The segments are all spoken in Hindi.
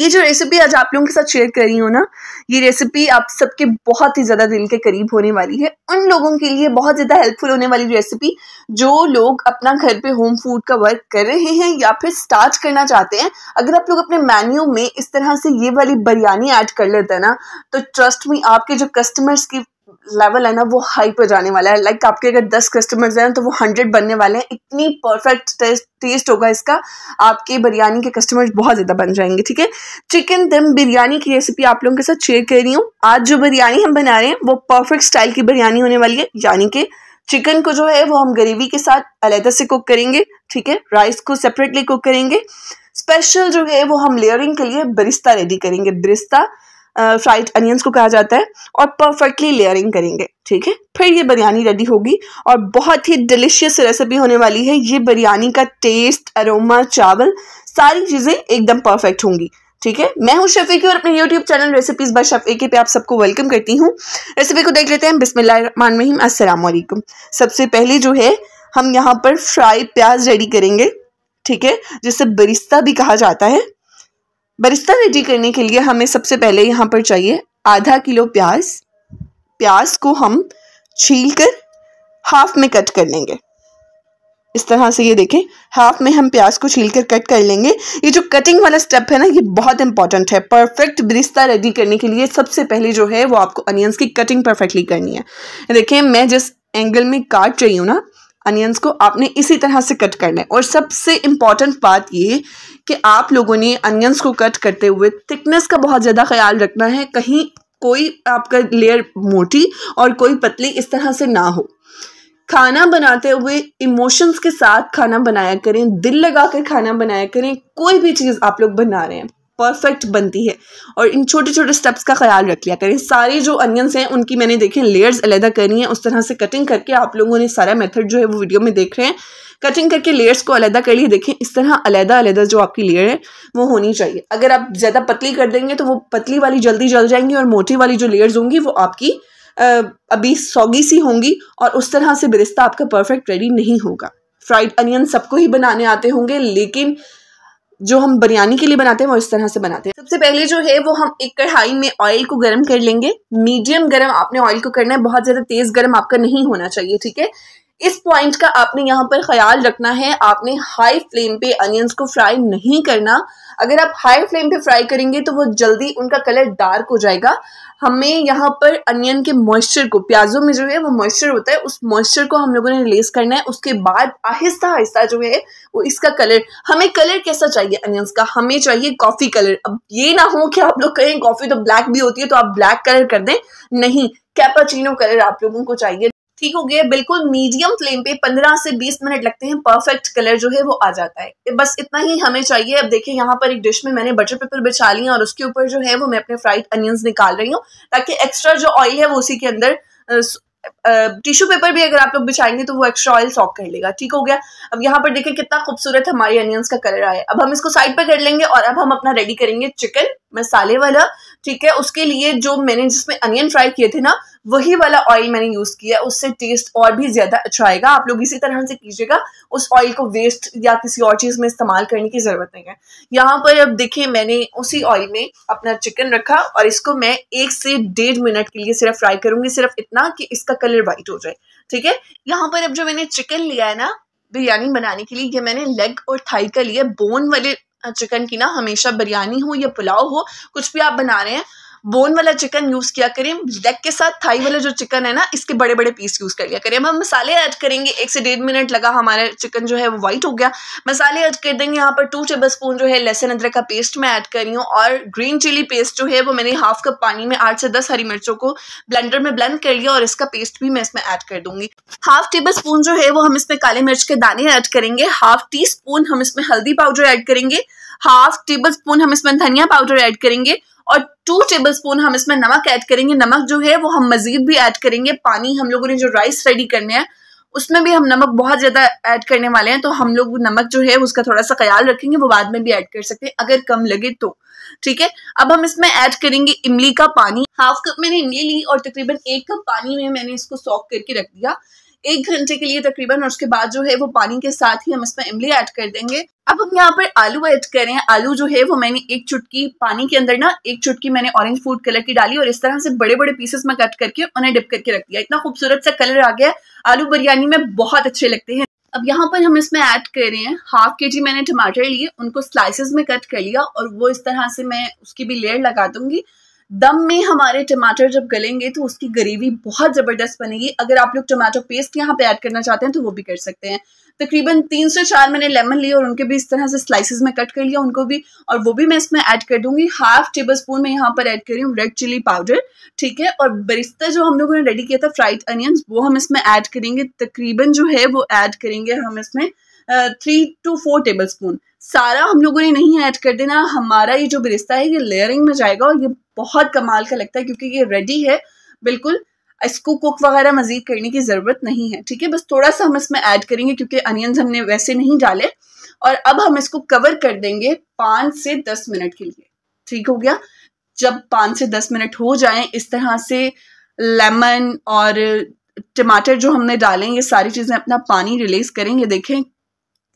ये जो रेसिपी आज आप लोगों के साथ शेयर कर रही हूँ ना ये रेसिपी आप सबके बहुत ही ज़्यादा दिल के करीब होने वाली है उन लोगों के लिए बहुत ज़्यादा हेल्पफुल होने वाली रेसिपी जो लोग अपना घर पे होम फूड का वर्क कर रहे हैं या फिर स्टार्ट करना चाहते हैं अगर आप लोग अपने मेन्यू में इस तरह से ये वाली बिरयानी ऐड कर लेते हैं ना तो ट्रस्ट में आपके जो कस्टमर्स की लेवल है ना वो हाई पर जाने वाला है लाइक like आपके अगर दस कस्टमर्स हैं तो वो हंड्रेड बनने वाले हैं इतनी परफेक्ट टेस्ट टेस्ट होगा इसका आपके बिरयानी के कस्टमर्स बहुत ज़्यादा बन जाएंगे ठीक है चिकन दम बिरयानी की रेसिपी आप लोगों के साथ शेयर कर रही हूँ आज जो बिरयानी हम बना रहे हैं वो परफेक्ट स्टाइल की बिरयानी होने वाली है यानी कि चिकन को जो है वो हम ग्रेवी के साथ अलहदा से कुक करेंगे ठीक है राइस को सेपरेटली कुक करेंगे स्पेशल जो है वो हम लेयरिंग के लिए बरिस्ता रेडी करेंगे बरिस्ता फ्राइड अनियंस को कहा जाता है और परफेक्टली लेयरिंग करेंगे ठीक है फिर ये बिरयानी रेडी होगी और बहुत ही डिलिशियस रेसिपी होने वाली है ये बिरयानी का टेस्ट अरोमा चावल सारी चीज़ें एकदम परफेक्ट होंगी ठीक है मैं हूँ शफीकी और अपने YouTube channel recipes by Shafiqi पे आप सबको वेलकम करती हूँ रेसिपी को देख लेते हैं बिस्मिल्लाहिर्रहमानिर्रहीम अस्सलाम सबसे पहले जो है हम यहाँ पर फ्राई प्याज रेडी करेंगे ठीक है जिसे बरिस्ता भी कहा जाता है बरिस्ता रेडी करने के लिए हमें सबसे पहले यहाँ पर चाहिए आधा किलो प्याज प्याज को हम छील कर हाफ में कट कर लेंगे इस तरह से ये देखें हाफ में हम प्याज को छील कर कट कर लेंगे ये जो कटिंग वाला स्टेप है ना ये बहुत इंपॉर्टेंट है परफेक्ट बरिस्ता रेडी करने के लिए सबसे पहले जो है वो आपको अनियंस की कटिंग परफेक्टली करनी है देखें मैं जिस एंगल में काट रही हूँ ना अनियंस को आपने इसी तरह से कट करना है और सबसे इम्पॉर्टेंट बात ये कि आप लोगों ने अनियंस को कट करते हुए थिकनेस का बहुत ज़्यादा ख्याल रखना है कहीं कोई आपका लेयर मोटी और कोई पतली इस तरह से ना हो खाना बनाते हुए इमोशंस के साथ खाना बनाया करें दिल लगा कर खाना बनाया करें कोई भी चीज़ आप लोग बना रहे हैं परफेक्ट बनती है और इन छोटे छोटे स्टेप्स का ख्याल रख लिया करें सारे जो अनियंस हैं उनकी मैंने देखें लेयर्स अलहदा करनी है उस तरह से कटिंग करके आप लोगों ने सारा मेथड जो है वो वीडियो में देख रहे हैं कटिंग करके लेयर्स को अलहदा कर लिए देखें इस तरह अलहदा अलहदा जो आपकी लेयर है वो होनी चाहिए अगर आप ज़्यादा पतली कर देंगे तो वो पतली वाली जल्दी जल जाएंगी और मोटी वाली जो लेयर्स होंगी वो आपकी अभी सौगी सी होंगी और उस तरह से बिरिस्ता आपका परफेक्ट रेडी नहीं होगा फ्राइड अनियन सबको ही बनाने आते होंगे लेकिन जो हम बिरयानी के लिए बनाते हैं वो इस तरह से बनाते हैं सबसे पहले जो है वो हम एक कढ़ाई में ऑयल को गर्म कर लेंगे मीडियम गर्म आपने ऑयल को करना है बहुत ज़्यादा तेज़ गर्म आपका नहीं होना चाहिए ठीक है इस पॉइंट का आपने यहाँ पर ख्याल रखना है आपने हाई फ्लेम पे अनियंस को फ्राई नहीं करना अगर आप हाई फ्लेम पे फ्राई करेंगे तो वो जल्दी उनका कलर डार्क हो जाएगा हमें यहाँ पर अनियन के मॉइस्चर को प्याजों में जो है वो मॉइस्चर होता है उस मॉइस्चर को हम लोगों ने रिलीज करना है उसके बाद आहिस्ता आहिस्ता जो है वो इसका कलर हमें कलर कैसा चाहिए अनियंस का हमें चाहिए कॉफ़ी कलर अब ये ना हो कि आप लोग कहें कॉफ़ी तो ब्लैक भी होती है तो आप ब्लैक कलर कर दें नहीं कैपाचिनो कलर आप लोगों को चाहिए ठीक हो गया बिल्कुल मीडियम फ्लेम पे 15 से 20 मिनट लगते हैं परफेक्ट कलर जो है वो आ जाता है बस इतना ही हमें चाहिए अब देखिए यहाँ पर एक डिश में मैंने बटर पेपर बिछा लिया और उसके ऊपर जो है वो मैं अपने फ्राइड अनियंस निकाल रही हूँ ताकि एक्स्ट्रा जो ऑयल है वो उसी के अंदर टिश्यू पेपर भी अगर आप लोग बिछाएंगे तो वो एक्स्ट्रा ऑयल सॉक कर लेगा ठीक हो गया अब यहाँ पर देखिए कितना खूबसूरत हमारे अनियंस का कलर आया अब हम इसको साइड पर कर लेंगे और अब हम अपना रेडी करेंगे चिकन मसाले वाला ठीक है उसके लिए जो मैंने जिसमें अनियन फ्राई किए थे ना वही वाला ऑयल मैंने यूज़ किया है उससे टेस्ट और भी ज़्यादा अच्छा आएगा आप लोग इसी तरह से कीजिएगा उस ऑयल को वेस्ट या किसी और चीज़ में इस्तेमाल करने की ज़रूरत नहीं है यहाँ पर अब देखिए मैंने उसी ऑयल में अपना चिकन रखा और इसको मैं एक से डेढ़ मिनट के लिए सिर्फ फ्राई करूंगी सिर्फ इतना कि इसका कलर व्हाइट हो जाए ठीक है यहाँ पर अब जो मैंने चिकन लिया है ना बिरयानी बनाने के लिए ये मैंने लेग और थाई का लिया बोन वाले चिकन की ना हमेशा बिरयानी हो या पुलाव हो कुछ भी आप बना रहे हैं बोन वाला चिकन यूज़ किया करें लेग के साथ थाई वाला जो चिकन है ना इसके बड़े बड़े पीस यूज़ कर लिया करें अब हम मसाले ऐड करेंगे एक से डेढ़ मिनट लगा हमारा चिकन जो है वो व्हाइट हो गया मसाले ऐड कर देंगे यहाँ पर टू टेबल स्पून जो है लहसुन अदरक का पेस्ट मैं ऐड कर रही हूँ और ग्रीन चिली पेस्ट जो है वो मैंने हाफ कप पानी में आठ से दस हरी मिर्चों को ब्लेंडर में ब्लेंड कर लिया और इसका पेस्ट भी मैं इसमें ऐड कर दूंगी हाफ टेबल स्पून जो है वो हम इसमें काले मिर्च के दाने ऐड करेंगे हाफ टी स्पून हम इसमें हल्दी पाउडर ऐड करेंगे हाफ टेबल स्पून हम इसमें धनिया पाउडर ऐड करेंगे और टू टेबल स्पून हम इसमें नमक ऐड करेंगे नमक जो है वो हम मजीद भी ऐड करेंगे पानी हम लोगों ने जो राइस रेडी करने हैं उसमें भी हम नमक बहुत ज़्यादा ऐड करने वाले हैं तो हम लोग नमक जो है उसका थोड़ा सा ख्याल रखेंगे वो बाद में भी ऐड कर सकते हैं अगर कम लगे तो ठीक है अब हम इसमें ऐड करेंगे इमली का पानी हाफ कप मैंने इमली ली और तकरीबन एक कप पानी में मैंने इसको सॉक करके रख दिया एक घंटे के लिए तकरीबन और उसके बाद जो है वो पानी के साथ ही हम इसमें इमली ऐड कर देंगे अब हम यहाँ पर आलू ऐड कर रहे हैं आलू जो है वो मैंने एक चुटकी पानी के अंदर ना एक चुटकी मैंने ऑरेंज फूड कलर की डाली और इस तरह से बड़े बड़े पीसेस में कट करके उन्हें डिप करके रख दिया इतना खूबसूरत सा कलर आ गया आलू बिरयानी में बहुत अच्छे लगते हैं अब यहाँ पर हम इसमें ऐड कर रहे हैं हाफ के जी मैंने टमाटर लिए उनको स्लाइसेस में कट कर लिया और वो इस तरह से मैं उसकी भी लेयर लगा दूंगी दम में हमारे टमाटर जब गलेंगे तो उसकी ग्रेवी बहुत ज़बरदस्त बनेगी अगर आप लोग टमाटो पेस्ट यहाँ पे ऐड करना चाहते हैं तो वो भी कर सकते हैं तकरीबन तीन से चार मैंने लेमन लिए और उनके भी इस तरह से स्लाइसेस में कट कर लिया उनको भी और वो भी मैं इसमें ऐड कर दूंगी हाफ टेबल स्पून में यहाँ पर ऐड कर रही हूँ रेड चिली पाउडर ठीक है और बरिस्ता जो हम लोगों ने रेडी किया था फ्राइड अनियंस वो हम इसमें ऐड करेंगे तकरीबन जो है वो ऐड करेंगे हम इसमें three two four tablespoon सारा हम लोगों ने नहीं ऐड कर देना हमारा ये जो बरिस्ता है ये लेयरिंग में जाएगा और ये बहुत कमाल का लगता है क्योंकि ये रेडी है बिल्कुल इसको कुक वगैरह मजीद करने की ज़रूरत नहीं है ठीक है बस थोड़ा सा हम इसमें ऐड करेंगे क्योंकि अनियंस हमने वैसे नहीं डाले और अब हम इसको कवर कर देंगे पाँच से दस मिनट के लिए ठीक हो गया जब पाँच से दस मिनट हो जाए इस तरह से लेमन और टमाटर जो हमने डाले ये सारी चीज़ें अपना पानी रिलीज़ करेंगे देखें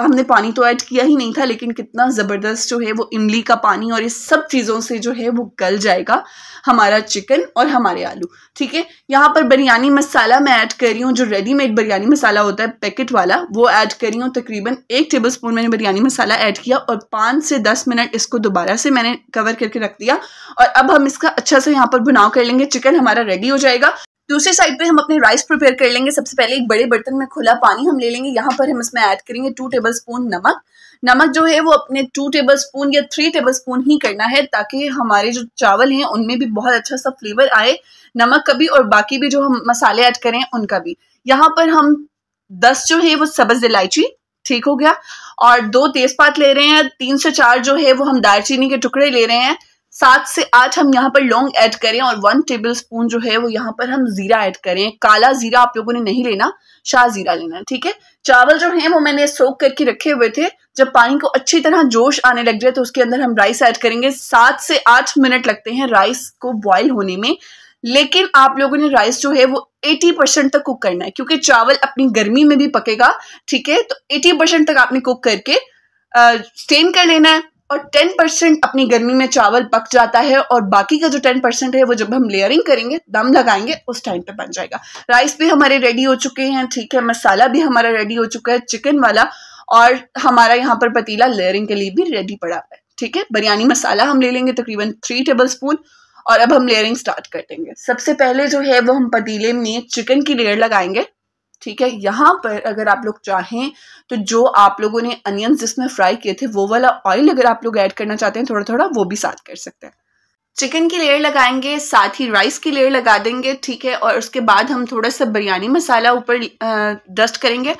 हमने पानी तो ऐड किया ही नहीं था लेकिन कितना ज़बरदस्त जो है वो इमली का पानी और ये सब चीज़ों से जो है वो गल जाएगा हमारा चिकन और हमारे आलू ठीक है यहाँ पर बिरयानी मसाला मैं ऐड कर रही हूँ जो रेडीमेड बिरयानी मसाला होता है पैकेट वाला वो ऐड कर रही हूँ तकरीबन एक टेबल स्पून मैंने बिरयानी मसाला ऐड किया और पाँच से दस मिनट इसको दोबारा से मैंने कवर करके रख दिया और अब हम इसका अच्छा से यहाँ पर बुनाव कर लेंगे चिकन हमारा रेडी हो जाएगा दूसरी साइड पे हम अपने राइस प्रिपेयर कर लेंगे सबसे पहले एक बड़े बर्तन में खुला पानी हम ले लेंगे यहाँ पर हम इसमें ऐड करेंगे टू टेबल स्पून नमक नमक जो है वो अपने टू टेबल स्पून या थ्री टेबल स्पून ही करना है ताकि हमारे जो चावल हैं उनमें भी बहुत अच्छा सा फ्लेवर आए नमक का भी और बाकी भी जो हम मसाले ऐड करें उनका भी यहाँ पर हम दस जो है वो सब्ज इलायची ठीक हो गया और दो तेजपात ले रहे हैं तीन से चार जो है वो हम दालचीनी के टुकड़े ले रहे हैं सात से आठ हम यहाँ पर लौंग ऐड करें और वन टेबल स्पून जो है वो यहाँ पर हम जीरा ऐड करें काला जीरा आप लोगों ने नहीं लेना शाह जीरा लेना ठीक है चावल जो है वो मैंने सोख करके रखे हुए थे जब पानी को अच्छी तरह जोश आने लग जाए तो उसके अंदर हम राइस ऐड करेंगे सात से आठ मिनट लगते हैं राइस को बॉयल होने में लेकिन आप लोगों ने राइस जो है वो 80 परसेंट तक कुक करना है क्योंकि चावल अपनी गर्मी में भी पकेगा ठीक है तो 80 परसेंट तक आपने कुक करके स्टेन कर लेना है और टेन परसेंट अपनी गर्मी में चावल पक जाता है और बाकी का जो टेन परसेंट है वो जब हम लेयरिंग करेंगे दम लगाएंगे उस टाइम पे बन जाएगा राइस भी हमारे रेडी हो चुके हैं ठीक है मसाला भी हमारा रेडी हो चुका है चिकन वाला और हमारा यहाँ पर पतीला लेयरिंग के लिए भी रेडी पड़ा हुआ है ठीक है बिरयानी मसाला हम ले लेंगे तकरीबन थ्री टेबल स्पून और अब हम लेयरिंग स्टार्ट कर देंगे सबसे पहले जो है वो हम पतीले में चिकन की लेयर लगाएंगे ठीक है यहाँ पर अगर आप लोग चाहें तो जो आप लोगों ने अनियंस जिसमें फ्राई किए थे वो वाला ऑयल अगर आप लोग ऐड करना चाहते हैं थोड़ा थोड़ा वो भी साथ कर सकते हैं चिकन की लेयर लगाएंगे साथ ही राइस की लेयर लगा देंगे ठीक है और उसके बाद हम थोड़ा सा बिरयानी मसाला ऊपर डस्ट करेंगे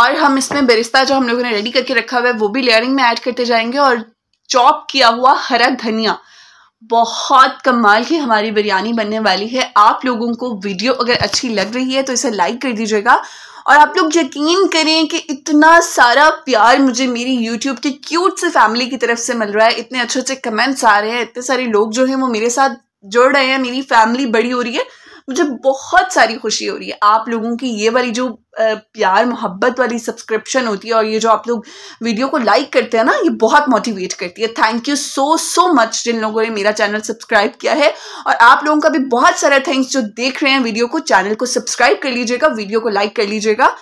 और हम इसमें बिरिस्ता जो हम लोगों ने रेडी करके रखा हुआ है वो भी लेयरिंग में ऐड करते जाएंगे और चॉप किया हुआ हरा धनिया बहुत कमाल की हमारी बिरयानी बनने वाली है आप लोगों को वीडियो अगर अच्छी लग रही है तो इसे लाइक कर दीजिएगा और आप लोग यकीन करें कि इतना सारा प्यार मुझे मेरी यूट्यूब की क्यूट से फैमिली की तरफ से मिल रहा है इतने अच्छे अच्छे कमेंट्स आ रहे हैं इतने सारे लोग जो हैं वो मेरे साथ जुड़ रहे हैं मेरी फैमिली बड़ी हो रही है मुझे बहुत सारी खुशी हो रही है आप लोगों की ये वाली जो प्यार मोहब्बत वाली सब्सक्रिप्शन होती है और ये जो आप लोग वीडियो को लाइक करते हैं ना ये बहुत मोटिवेट करती है thank you so so much जिन लोगों ने मेरा चैनल सब्सक्राइब किया है और आप लोगों का भी बहुत सारा थैंक्स जो देख रहे हैं वीडियो को चैनल को सब्सक्राइब कर लीजिएगा वीडियो को लाइक कर लीजिएगा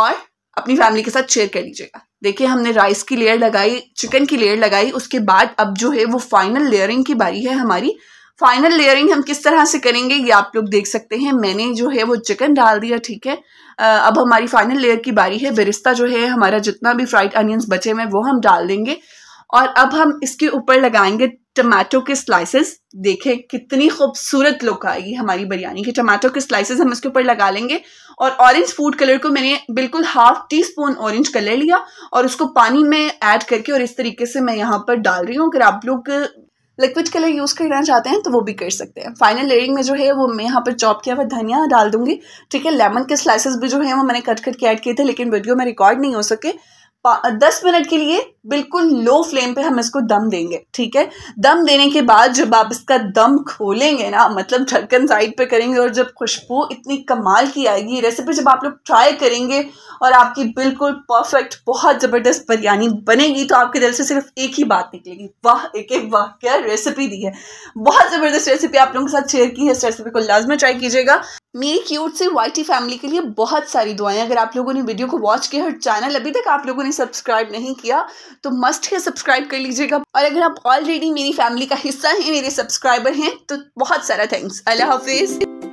और अपनी फैमिली के साथ शेयर कर लीजिएगा देखिए हमने राइस की लेयर लगाई चिकन की लेयर लगाई उसके बाद अब जो है वो फाइनल लेयरिंग की बारी है हमारी फाइनल लेयरिंग हम किस तरह से करेंगे ये आप लोग देख सकते हैं मैंने जो है वो चिकन डाल दिया ठीक है अब हमारी फाइनल लेयर की बारी है बिरिस्ता जो है हमारा जितना भी फ्राइड अनियंस बचे हुए वो हम डाल देंगे और अब हम इसके ऊपर लगाएंगे टमाटो के स्लाइसेस देखें कितनी खूबसूरत लुक आएगी हमारी बिरयानी के टमाटो के स्लाइसेस हम इसके ऊपर लगा लेंगे और ऑरेंज फूड कलर को मैंने बिल्कुल half teaspoon orange colour लिया और उसको पानी में ऐड करके और इस तरीके से मैं यहाँ पर डाल रही हूँ अगर आप लोग लिक्विड कलर यूज़ करना चाहते हैं तो वो भी कर सकते हैं फाइनल लेयरिंग में जो है वो मैं यहाँ पर चॉप किया हुआ धनिया डाल दूंगी ठीक है लेमन के स्लाइसेस भी जो है वो मैंने कट करके ऐड किए थे लेकिन वीडियो में रिकॉर्ड नहीं हो सके दस मिनट के लिए बिल्कुल लो फ्लेम पे हम इसको दम देंगे ठीक है दम देने के बाद जब आप इसका दम खोलेंगे ना मतलब ढक्कन साइड पे करेंगे और जब खुशबू इतनी कमाल की आएगी रेसिपी जब आप लोग ट्राई करेंगे और आपकी बिल्कुल परफेक्ट बहुत ज़बरदस्त बिरयानी बनेगी तो आपके दिल से सिर्फ एक ही बात निकलेगी वाह एक एक वाह क्या रेसिपी दी है बहुत ज़बरदस्त रेसिपी आप लोगों के साथ शेयर की है इस रेसिपी को लाजमी ट्राई कीजिएगा मेरी क्यूट से वाइटी फैमिली के लिए बहुत सारी दुआएं अगर आप लोगों ने वीडियो को वॉच किया और चैनल अभी तक आप लोगों ने सब्सक्राइब नहीं किया तो मस्ट है सब्सक्राइब कर लीजिएगा और अगर आप ऑलरेडी मेरी फैमिली का हिस्सा हैं मेरे सब्सक्राइबर हैं तो बहुत सारा थैंक्स अल्लाह हाफिज़